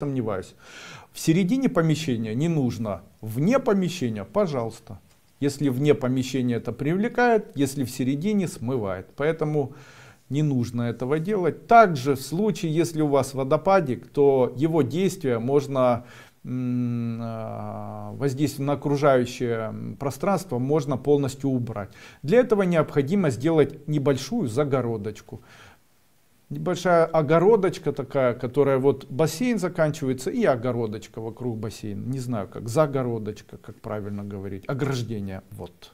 Сомневаюсь. В середине помещения не нужно. Вне помещения, пожалуйста. Если вне помещения это привлекает, если в середине смывает. Поэтому не нужно этого делать. Также в случае, если у вас водопадик, то его действие можно а, воздействие на окружающее пространство можно полностью убрать. Для этого необходимо сделать небольшую загородочку небольшая огородочка такая, которая вот бассейн заканчивается и огородочка вокруг бассейна. Не знаю как, загородочка, как правильно говорить, ограждение. Вот.